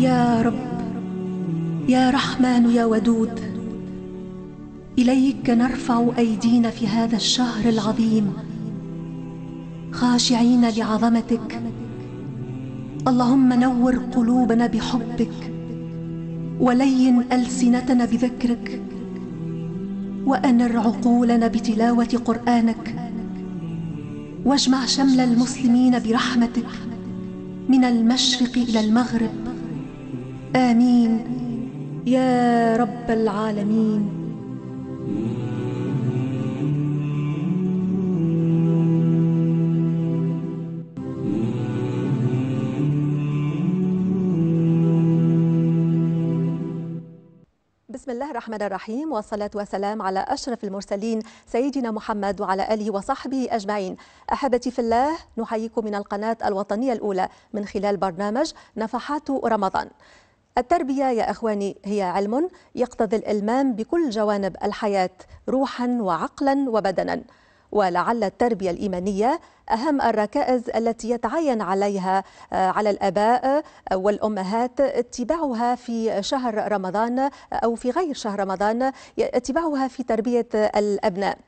يا رب يا رحمن يا ودود اليك نرفع ايدينا في هذا الشهر العظيم خاشعين لعظمتك اللهم نور قلوبنا بحبك ولين السنتنا بذكرك وانر عقولنا بتلاوه قرانك واجمع شمل المسلمين برحمتك من المشرق الى المغرب آمين يا رب العالمين بسم الله الرحمن الرحيم والصلاة والسلام على أشرف المرسلين سيدنا محمد وعلى آله وصحبه أجمعين أحبتي في الله نحييكم من القناة الوطنية الأولى من خلال برنامج نفحات رمضان التربية يا إخواني هي علم يقتضي الإلمام بكل جوانب الحياة روحا وعقلا وبدنا ولعل التربية الإيمانية أهم الركائز التي يتعين عليها آه، على الآباء آه، والأمهات اتباعها في شهر رمضان أو في غير شهر رمضان اتباعها في تربية الأبناء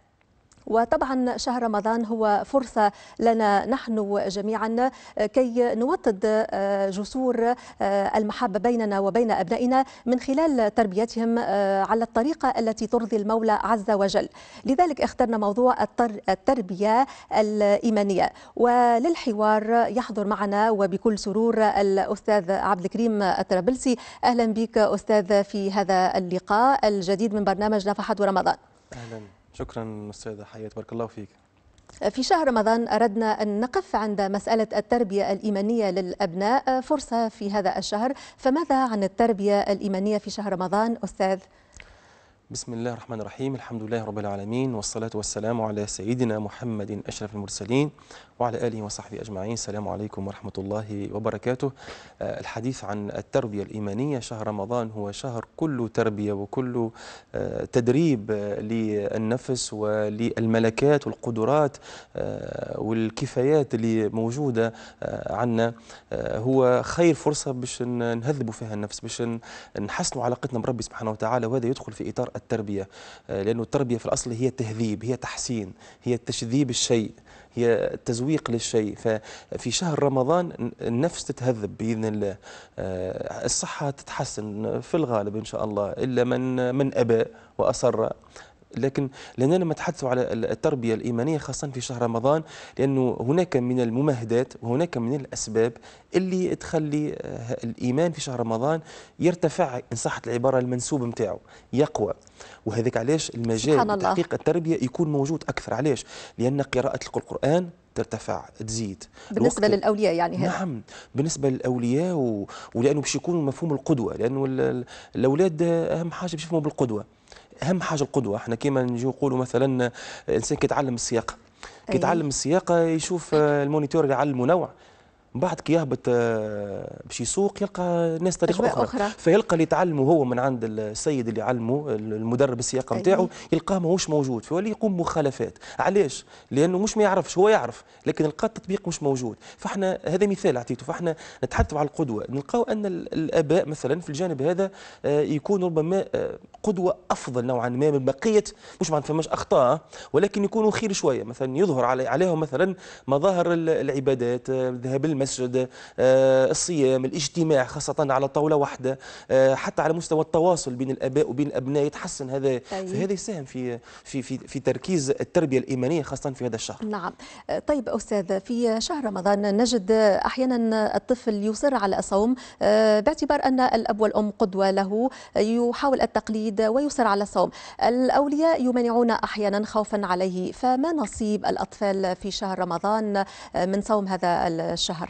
وطبعا شهر رمضان هو فرصة لنا نحن جميعا كي نوطد آه، جسور آه، المحبة بيننا وبين أبنائنا من خلال تربيتهم آه، على الطريقة التي ترضي المولى عز وجل لذلك اخترنا موضوع التربية الإيمانية وللحوار يحضر معنا وبكل سرور الأستاذ عبد الكريم الطرابلسي أهلا بك أستاذ في هذا اللقاء الجديد من برنامج نفحة رمضان أهلا. شكرا أستاذة حياة بارك الله فيك في شهر رمضان أردنا أن نقف عند مسألة التربية الإيمانية للأبناء آه، فرصة في هذا الشهر فماذا عن التربية الإيمانية في شهر رمضان أستاذ؟ بسم الله الرحمن الرحيم الحمد لله رب العالمين والصلاة والسلام على سيدنا محمد أشرف المرسلين وعلى آله وصحبه أجمعين السلام عليكم ورحمة الله وبركاته آه، الحديث عن التربية الإيمانية شهر رمضان هو شهر كله تربية وكله آه، تدريب آه، للنفس وللملكات والقدرات والكفايات اللي موجودة عنا هو خير فرصة باش نهذبوا فيها النفس باش نحسنوا علاقتنا بربي سبحانه وتعالى وهذا يدخل في إطار التربية لأنه التربية في الأصل هي تهذيب هي تحسين هي تشذيب الشيء هي التزويق للشيء ففي شهر رمضان النفس تتهذب بإذن الله آه، الصحة تتحسن في الغالب إن شاء الله إلا من من أبى وأصر لكن لأننا لما تحدثوا على التربية الإيمانية خاصة في شهر رمضان لأنه هناك من الممهدات وهناك من الأسباب اللي تخلي آه، الإيمان في شهر رمضان يرتفع إن صحت العبارة المنسوب نتاعو يقوى وهذاك علاش المجال تحقيق التربية يكون موجود أكثر علاش لأن قراءة القرآن ترتفع تزيد بالنسبه الوقت... للاولياء يعني هذا نعم بالنسبه للاولياء و... ولانه باش يكونوا مفهوم القدوه لانه ال... الاولاد اهم حاجه باش يفهموا بالقدوه اهم حاجه القدوه احنا كيما نجي نقولوا مثلا الانسان كيتعلم السياقه كيتعلم السياقه يشوف المونيتور يعلمه نوع من بعد كي يهبط باش يسوق يلقى ناس طريقه اخرى, أخرى. فيلقى اللي تعلمه هو من عند السيد اللي علمه المدرب السياقه أيوة. نتاعو يلقاه ماهوش موجود فيولي يقوم مخالفات علاش لانه مش ما يعرفش هو يعرف لكن لقى التطبيق مش موجود فاحنا هذا مثال اعطيته فاحنا نتحدث على القدوه نلقاو ان الاباء مثلا في الجانب هذا آه، يكون ربما آه، قدوه افضل نوعا ما من بقيه مش معناتها فماش اخطاء ولكن يكونوا خير شويه مثلا يظهر عليهم مثلا مظاهر العبادات آه، ذهاب المسجد آه، الصيام الاجتماع خاصة على طاولة واحدة آه، حتى على مستوى التواصل بين الآباء وبين الأبناء يتحسن هذا طيب. فهذا يساهم في في في في تركيز التربية الإيمانية خاصة في هذا الشهر نعم آه، طيب أستاذ في شهر رمضان نجد أحيانا الطفل يصر على الصوم باعتبار أن الأب والأم قدوة له يحاول التقليد ويصر على الصوم الأولياء يمنعون أحيانا خوفا عليه فما نصيب الأطفال في شهر رمضان من صوم هذا الشهر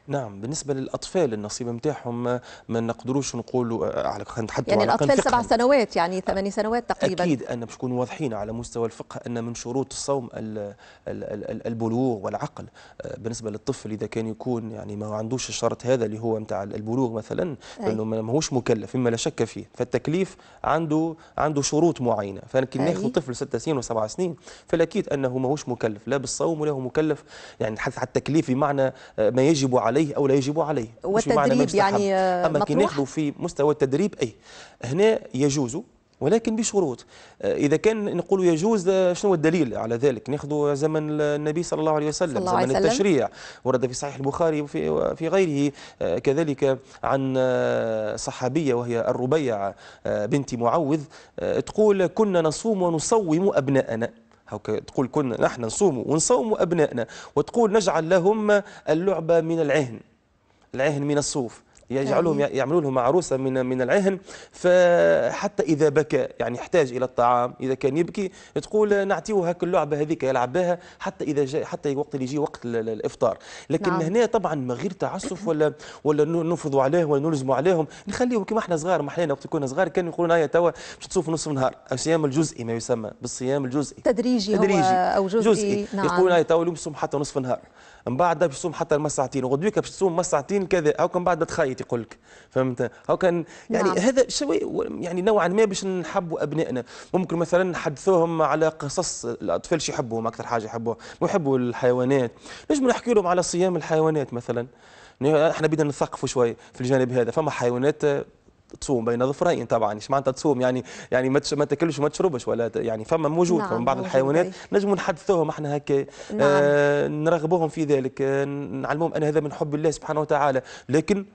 نعم بالنسبه للاطفال النصيب نتاعهم آه، ما نقدروش نقولوا آه، على حتى يعني على الاطفال سبع سنوات يعني ثماني سنوات تقريبا اكيد ان باش نكونوا واضحين على مستوى الفقه ان من شروط الصوم البلوغ والعقل آه، بالنسبه للطفل اذا كان يكون يعني ما عندوش الشرط هذا اللي هو نتاع البلوغ مثلا لانه ماهوش مكلف مما لا شك فيه فالتكليف عنده عنده شروط معينه فلكن ناخذ طفل ست سنين وسبع سنين فالاكيد انه ماهوش مكلف لا بالصوم ولا هو مكلف يعني نتحدث على التكليف بمعنى ما يجب عليه عليه او لا يجب عليه والتدريب يعني آه، اما كي ناخذوا في مستوى التدريب اي هنا يجوز ولكن بشروط آه، اذا كان نقول يجوز آه، شنو الدليل على ذلك ناخذ زمن النبي صلى الله عليه وسلم الله زمن وسلم. التشريع ورد في صحيح البخاري وفي في غيره كذلك عن صحابيه وهي الربيع بنت معوذ تقول كنا نصوم ونصوم ابناءنا تقول كنا نحن نصوم ونصوم أبنائنا وتقول نجعل لهم اللعبة من العهن العهن من الصوف يجعلهم يعملوا لهم عروسه من من العهن فحتى اذا بكى يعني يحتاج الى الطعام اذا كان يبكي تقول نعطيه هاك اللعبه هذيك يلعب بها حتى اذا جاء حتى وقت اللي يجي وقت الافطار لكن نعم. هنا طبعا من غير تعسف ولا ولا نفرضوا عليه ولا نلزموا عليهم نخليهم كما احنا صغار ما حلينا وقت كنا صغار كانوا يقولوا آية هيا توا باش تصوم نصف النهار الصيام الجزئي ما يسمى بالصيام الجزئي تدريجي, تدريجي. او جزئي, جزئي. نعم. يقولوا آية هيا توا اليوم حتى نصف النهار من بعد باش تصوم حتى المساعتين ساعتين وغدويك باش تصوم مساعتين ساعتين كذا او كان بعد تخيط يقول لك فهمت او كان يعني نعم. هذا شوي يعني نوعا ما باش نحبوا ابنائنا ممكن مثلا نحدثوهم على قصص الاطفال شي يحبوهم اكثر حاجه يحبوها ويحبوا الحيوانات نجم نحكي لهم على صيام الحيوانات مثلا احنا بدنا نثقفوا شوي في الجانب هذا فما حيوانات تصوم بين ظفرين طبعا ايش معناتها تصوم يعني يعني ما ما تاكلش وما تشربش ولا يعني فما موجود نعم فما بعض الحيوانات نجموا نحدثوهم احنا هكا آه، نعم. آه نرغبوهم في ذلك آه نعلموهم ان هذا من حب الله سبحانه وتعالى لكن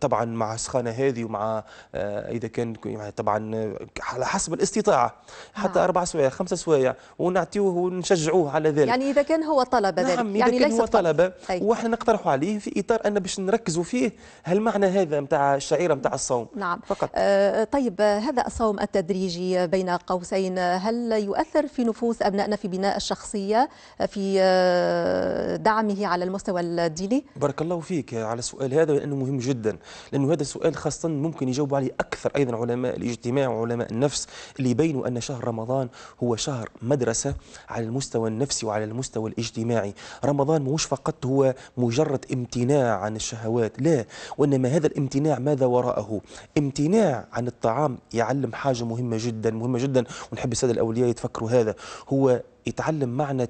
طبعا مع سخانه هذه ومع آه، اذا كان يعني طبعا على حسب الاستطاعه حتى نعم. اربع سوايع خمسه سوايع ونعطيوه ونشجعوه على ذلك يعني اذا كان هو طلب ذلك نعم يعني إذا كان هو طلب طيب. واحنا نقترحوا عليه في اطار ان باش نركزوا فيه هالمعنى هذا نتاع الشعيره نتاع الصوم نعم فقط آه طيب هذا الصوم التدريجي بين قوسين هل يؤثر في نفوس ابنائنا في بناء الشخصيه آه، في آه، دعمه على المستوى الديني بارك الله فيك على السؤال هذا لانه مهم جدا جدا لأنه هذا سؤال خاصة ممكن يجاوب عليه أكثر أيضا علماء الاجتماع وعلماء النفس اللي يبينوا أن شهر رمضان هو شهر مدرسة على المستوى النفسي وعلى المستوى الاجتماعي رمضان مش فقط هو مجرد امتناع عن الشهوات لا وإنما هذا الامتناع ماذا وراءه امتناع عن الطعام يعلم حاجة مهمة جدا مهمة جدا ونحب السادة الأولياء يتفكروا هذا هو يتعلم معنى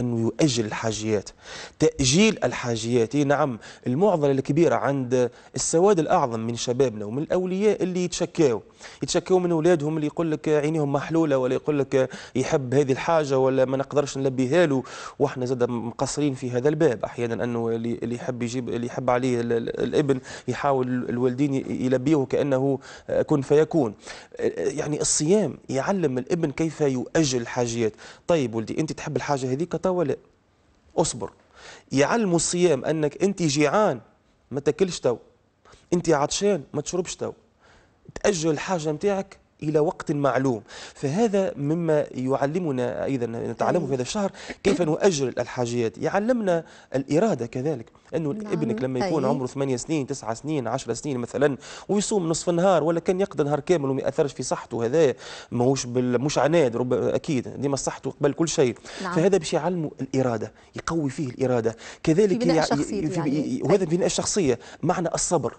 أنه يؤجل الحاجيات تأجيل الحاجيات نعم المعضلة الكبيرة عند السواد الأعظم من شبابنا ومن الأولياء اللي يتشكاو يتشكاو من أولادهم اللي يقول لك عينيهم محلولة ولا يقول لك يحب هذه الحاجة ولا ما نقدرش نلبيها له وإحنا زاد مقصرين في هذا الباب أحيانا أنه اللي يحب يجيب اللي يحب عليه الابن يحاول الوالدين يلبيه كأنه كن فيكون يعني الصيام يعلم الابن كيف يؤجل الحاجيات طيب ولدي أنت تحب الحاجة هذيك طيب ولا أصبر يعلم الصيام أنك أنت جيعان ما تاكلش تو أنت عطشان ما تشربش تو تأجل الحاجة نتاعك إلى وقت معلوم فهذا مما يعلمنا أيضا نتعلمه في هذا الشهر كيف نؤجل الحاجيات يعلمنا الإرادة كذلك أنه نعم. ابنك لما يكون أي. طيب. عمره 8 سنين 9 سنين 10 سنين مثلا ويصوم نصف النهار ولا كان يقضي نهار كامل وما يأثرش في صحته هذا ماهوش بال... مش عناد رب أكيد ديما صحته قبل كل شيء نعم. فهذا باش يعلمه الإرادة يقوي فيه الإرادة كذلك في بناء ي... يعني. وهذا بناء الشخصية معنى الصبر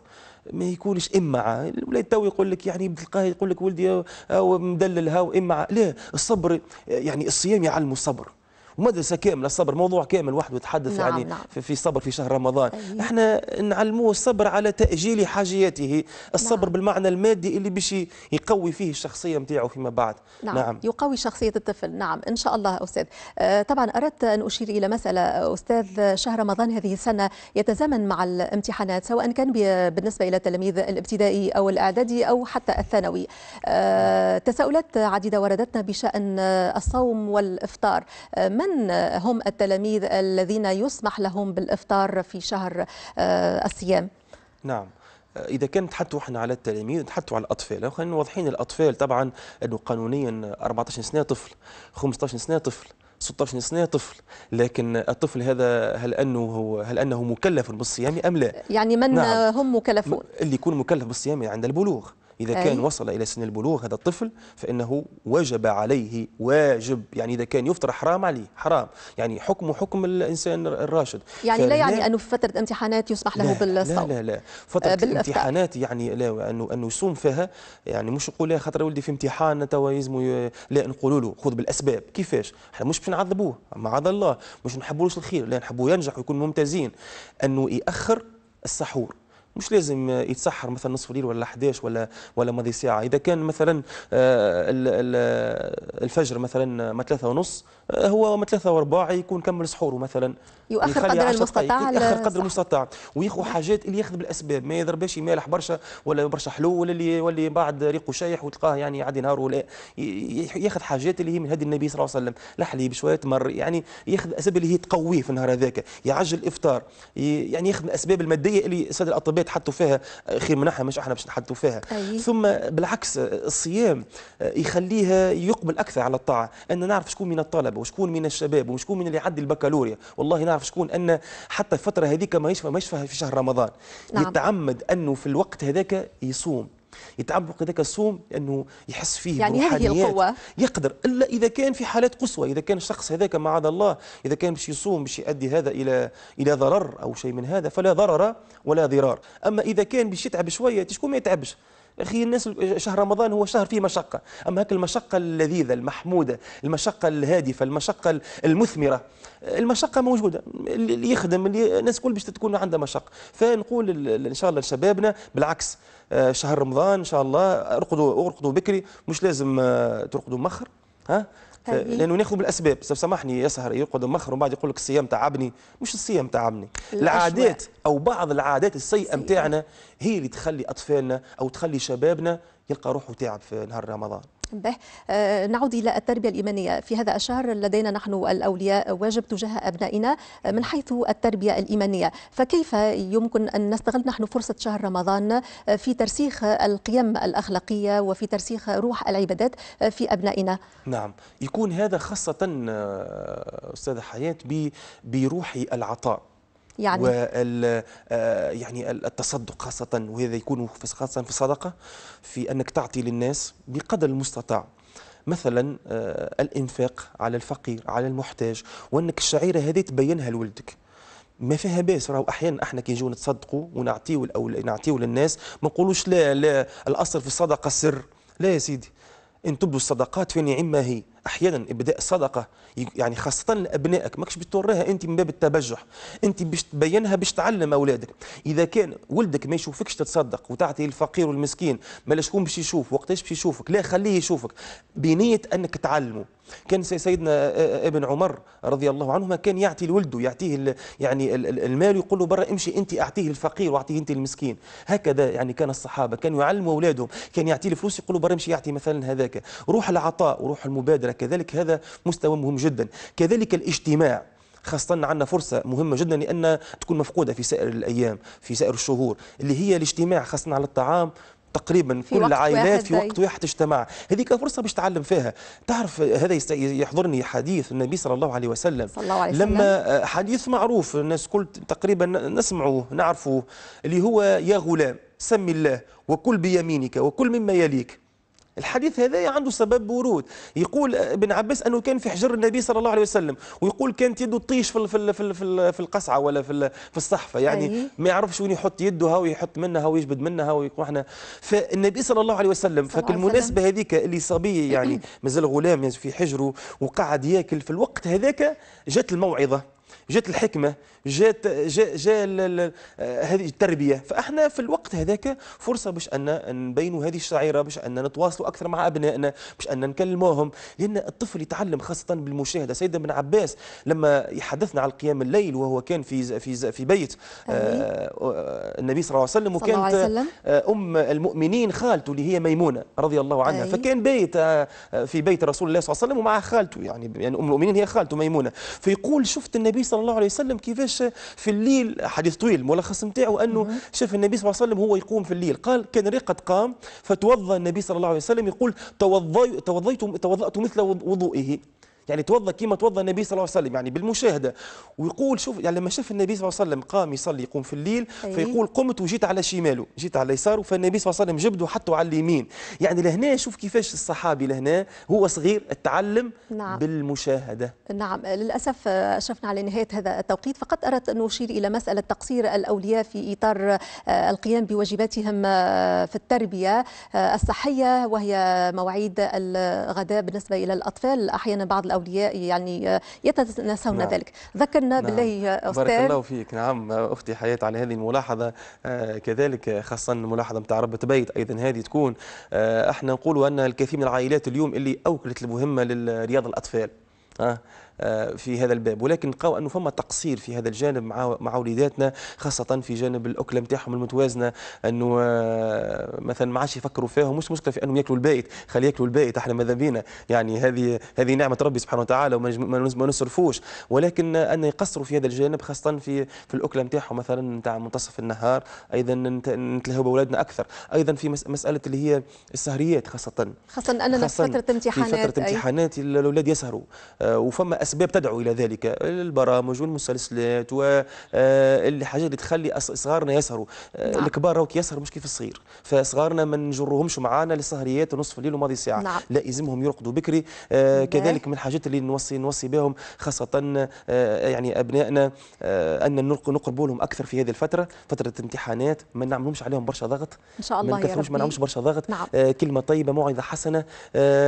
ما يكونش إما مع الولاد تو يقول لك يعني تلقاه يقول لك ولدي او آه، آه، مدلل هاو ام لا الصبر آه، يعني الصيام يعلم الصبر ومدرسه كامله الصبر موضوع كامل وحده يتحدث نعم يعني نعم. في صبر في شهر رمضان أيه. احنا نعلموه الصبر على تاجيل حاجياته الصبر نعم. بالمعنى المادي اللي باش يقوي فيه الشخصيه نتاعو فيما بعد نعم. نعم يقوي شخصيه الطفل نعم ان شاء الله استاذ آه طبعا اردت ان اشير الى مساله استاذ شهر رمضان هذه السنه يتزامن مع الامتحانات سواء كان بالنسبه الى التلاميذ الابتدائي او الاعدادي او حتى الثانوي آه تساؤلات عديده وردتنا بشان آه، الصوم والافطار آه، ما من هم التلاميذ الذين يسمح لهم بالإفطار في شهر آه، الصيام نعم آه، اذا كان نتحدثوا احنا على التلاميذ نتحدثوا على الاطفال خلينا واضحين الاطفال طبعا انه قانونيا 14 سنه طفل 15 سنه طفل 16 سنه طفل لكن الطفل هذا هل انه هل انه مكلف بالصيام ام لا يعني من نعم. هم مكلفون اللي يكون مكلف بالصيام يعني عند البلوغ إذا كان وصل إلى سن البلوغ هذا الطفل فإنه وجب عليه واجب يعني إذا كان يفطر حرام عليه حرام يعني حكمه حكم الإنسان الراشد يعني لا يعني أنه في فترة امتحانات يسمح له بالصوم لا لا لا آه، فترة الامتحانات يعني لا أنه أنه يصوم فيها يعني مش نقول له خاطر ولدي في امتحان توا يلزموا لا نقولوا له خذ بالأسباب كيفاش احنا مش باش نعذبوه معاذ الله مش نحبولوش الخير لا نحبوه ينجح ويكون ممتازين أنه يأخر السحور مش لازم يتسحر مثلا نصف ليل ولا 11 ولا ولا ماضي ساعه اذا كان مثلا آه، الفجر مثلا ما ثلاثة ونص آه، هو ما ثلاثة وارباع يكون كمل سحوره مثلا يؤخر قدر المستطاع يؤخر قدر المستطاع ويخو حاجات اللي ياخذ بالاسباب ما يضربش يمالح برشا ولا برشا حلو ولا اللي واللي بعد ريقه شايح وتلقاه يعني يعدي نهار ولا ياخذ حاجات اللي هي من هدي النبي صلى الله عليه وسلم لحليب شويه تمر يعني ياخذ الاسباب اللي هي تقويه في النهار هذاك يعجل الافطار يعني ياخذ الاسباب الماديه اللي الساده الاطباء يتحطوا فيها آه، خير منها مش احنا باش نتحدثوا فيها أي. ثم بالعكس آه، الصيام آه، يخليها يقبل اكثر على الطاعه ان نعرف شكون من الطلبه وشكون من الشباب وشكون من اللي يعدي البكالوريا والله نعرف شكون ان حتى الفتره هذيك ما يشفى ما يشفى في شهر رمضان نعم. يتعمد انه في الوقت هذاك يصوم يتعبوا ذاك الصوم لانه يحس فيه يعني هذه القوه يقدر الا اذا كان في حالات قصوى اذا كان الشخص هذاك معاذ الله اذا كان باش يصوم باش يؤدي هذا الى الى ضرر او شيء من هذا فلا ضرر ولا ضرار اما اذا كان باش يتعب شويه شكون ما يتعبش اخي الناس شهر رمضان هو شهر فيه مشقه اما هك المشقه اللذيذه المحموده المشقه الهادفه المشقه المثمره المشقه موجوده اللي يخدم اللي الناس الكل باش تكون عندها مشقه فنقول ان شاء الله لشبابنا بالعكس آه، شهر رمضان ان شاء الله ارقدوا ارقدوا بكري مش لازم آه، ترقدوا مخر ها آه، لانه ناخذ بالاسباب سامحني يسهر يرقد مخر ومن بعد يقول لك الصيام تعبني مش الصيام تعبني العادات او بعض العادات السيئه نتاعنا هي اللي تخلي اطفالنا او تخلي شبابنا يلقى روحه تعب في نهار رمضان به آه، نعود إلى التربية الإيمانية في هذا الشهر لدينا نحن الأولياء واجب تجاه أبنائنا آه، من حيث التربية الإيمانية فكيف يمكن أن نستغل نحن فرصة شهر رمضان آه، في ترسيخ القيم الأخلاقية وفي ترسيخ روح العبادات في أبنائنا نعم يكون هذا خاصة أستاذ حياة بروح العطاء يعني وال آه، يعني التصدق خاصه وهذا يكون خاصه في الصدقه في انك تعطي للناس بقدر المستطاع مثلا آه، الانفاق على الفقير على المحتاج وانك الشعيره هذه تبينها لولدك ما فيها باس راهو احيانا احنا كي نجيو نتصدقوا ونعطيو او نعطيو للناس ما نقولوش لا لا الاصل في الصدقه السر لا يا سيدي ان تبدو الصدقات فين يعم هي احيانا ابداء صدقه يعني خاصه لابنائك ماكش بتوريها انت من باب التبجح انت باش تبينها باش تعلم اولادك اذا كان ولدك ما يشوفكش تتصدق وتعطي الفقير والمسكين مالا شكون باش يشوف وقتاش باش يشوفك لا خليه يشوفك بنيه انك تعلمه كان سيدنا ابن عمر رضي الله عنهما كان يعطي لولده يعطيه يعني المال يقول له برا امشي انت اعطيه الفقير واعطيه انت المسكين هكذا يعني كان الصحابه كانوا يعلموا اولادهم كان يعطيه الفلوس يقول له برا امشي يعطي مثلا هذاك روح العطاء وروح المبادره كذلك هذا مستوى مهم جدا كذلك الاجتماع خاصة عندنا فرصة مهمة جدا لأن تكون مفقودة في سائر الأيام في سائر الشهور اللي هي الاجتماع خاصة على الطعام تقريبا كل العائلات في وقت واحد اجتماع هذيك فرصه باش تعلم فيها تعرف هذا يحضرني حديث النبي صلى الله عليه وسلم صلى الله عليه وسلم. لما آه، حديث معروف الناس كل تقريبا نسمعه نعرفه اللي هو يا غلام سم الله وكل بيمينك وكل مما يليك الحديث هذا عنده سبب ورود يقول ابن عباس انه كان في حجر النبي صلى الله عليه وسلم ويقول كانت يده تطيش في في في في القصعه ولا في في الصحفه يعني أيه. ما يعرفش وين يحط يده ويحط منها ويجبد منها احنا فالنبي صلى الله عليه وسلم المناسبه هذيك اللي صبي يعني مازال غلام في حجره وقعد ياكل في الوقت هذاك جت الموعظه جات الحكمه جات جا, جا هذه التربيه فاحنا في الوقت هذاك فرصه باش ان نبينوا هذه الشعيره باش ان نتواصلوا اكثر مع ابنائنا باش ان نكلموهم لان الطفل يتعلم خاصه بالمشاهده سيدنا بن عباس لما يحدثنا على قيام الليل وهو كان في في في بيت آه النبي صلى الله عليه وسلم وكانت وسلم. آه ام المؤمنين خالته اللي هي ميمونه رضي الله عنها أي. فكان بيت آه في بيت رسول الله صلى الله عليه وسلم ومع خالته يعني يعني ام المؤمنين هي خالته ميمونه فيقول شفت النبي صلى صلى الله عليه وسلم كيفاش في الليل حديث طويل ملخص نتاعو انه شاف النبي صلى الله عليه وسلم هو يقوم في الليل قال كان قد قام فتوضا النبي صلى الله عليه وسلم يقول توضيت توضيت توضأت مثل وضوئه يعني توضى كما توضى النبي صلى الله عليه وسلم يعني بالمشاهده ويقول شوف يعني لما شاف النبي صلى الله عليه وسلم قام يصلي يقوم في الليل فيقول قمت وجيت على شماله جيت على يساره فالنبي صلى الله عليه وسلم جبده حتى على اليمين يعني لهنا شوف كيفاش الصحابي لهنا هو صغير التعلم نعم. بالمشاهده نعم للاسف اشرفنا آه، على نهايه هذا التوقيت فقط اردت ان اشير الى مساله تقصير الاولياء في اطار آه، القيام بواجباتهم آه، في التربيه الصحيه وهي مواعيد الغداء بالنسبه الى الاطفال احيانا بعض الأولياء الاولياء يعني يتناسون نعم. ذلك ذكرنا نعم. بالله استاذ بارك الله فيك نعم اختي حياه على هذه الملاحظه آه، كذلك خاصه الملاحظه نتاع ربة بيت ايضا هذه تكون آه، احنا نقولوا ان الكثير من العائلات اليوم اللي اوكلت المهمه لرياض الاطفال آه آه، في هذا الباب ولكن نلقاو انه فما تقصير في هذا الجانب مع مع وليداتنا خاصه في جانب الاكله نتاعهم المتوازنه انه آه، مثلا ما عادش يفكروا فيها مش مشكله في انهم ياكلوا البيت خلي ياكلوا البيت احنا ماذا بينا يعني هذه هذه نعمه ربي سبحانه وتعالى وما نصرفوش ولكن آه، ان يقصروا في هذا الجانب خاصه في في الاكله نتاعهم مثلا نتاع منتصف النهار ايضا نتلهوا باولادنا اكثر ايضا في مساله اللي هي السهريات خاصه خاصه اننا في فتره امتحانات في فتره امتحانات الاولاد يسهروا وفما أسباب تدعو إلى ذلك البرامج والمسلسلات والحاجات آه، اللي تخلي صغارنا يسهروا آه، نعم. الكبار راهو يسهروا مش كيف الصغير فصغارنا ما نجرهمش معانا للسهريات نصف الليل وماضي ساعة نعم. لا يلزمهم يرقدوا بكري آه، كذلك من الحاجات اللي نوصي نوصي بهم خاصة يعني أبنائنا أن نقربوا لهم أكثر في هذه الفترة فترة امتحانات ما نعملهمش عليهم برشا ضغط إن شاء الله ما نعملهمش ما برشا ضغط نعم. كلمة طيبة موعظة حسنة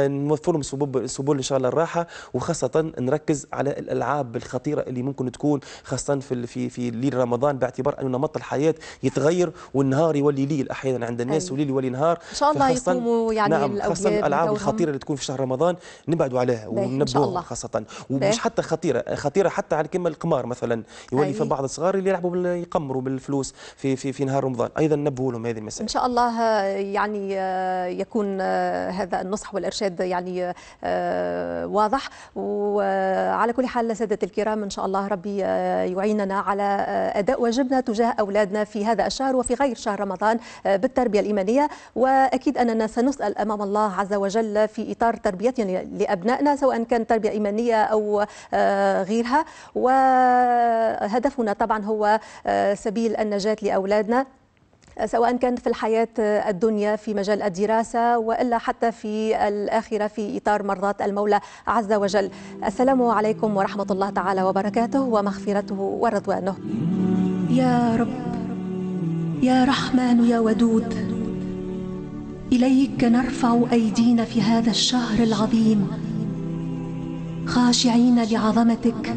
نوفر لهم سبل إن شاء الله الراحة وخاصة نركز ركز على الالعاب الخطيره اللي ممكن تكون خاصه في في في ليل رمضان باعتبار انه نمط الحياه يتغير والنهار يولي ليل احيانا عند الناس أيوة. وليل يولي نهار ان شاء الله يقوموا يعني نعم خاصه الالعاب الخطيره اللي تكون في شهر رمضان نبعدوا عليها وننبهوا خاصه ومش حتى خطيره خطيره حتى على كما القمار مثلا يولي أيوة. في بعض الصغار اللي يلعبوا يقمروا بالفلوس في في في نهار رمضان ايضا نبهوا لهم هذه المسائل ان شاء الله آه، يعني آه، يكون آه، هذا النصح والارشاد يعني واضح و آه، على كل حال سادة الكرام إن شاء الله ربي آه، يعيننا على آه، أداء واجبنا تجاه أولادنا في هذا الشهر وفي غير شهر رمضان بالتربية الإيمانية وأكيد أننا سنسأل أمام الله عز وجل في إطار تربيتنا يعني لأبنائنا سواء كان تربية إيمانية أو غيرها وهدفنا طبعا هو سبيل النجاة لأولادنا سواء كان في الحياة الدنيا في مجال الدراسة وإلا حتى في الآخرة في إطار مرضات المولى عز وجل السلام عليكم ورحمة الله تعالى وبركاته ومغفرته ورضوانه يا رب يا رحمن يا ودود إليك نرفع أيدينا في هذا الشهر العظيم خاشعين لعظمتك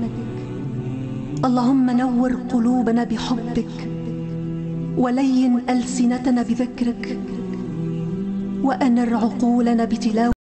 اللهم نور قلوبنا بحبك ولين ألسنتنا بذكرك وأنر عقولنا بتلاوة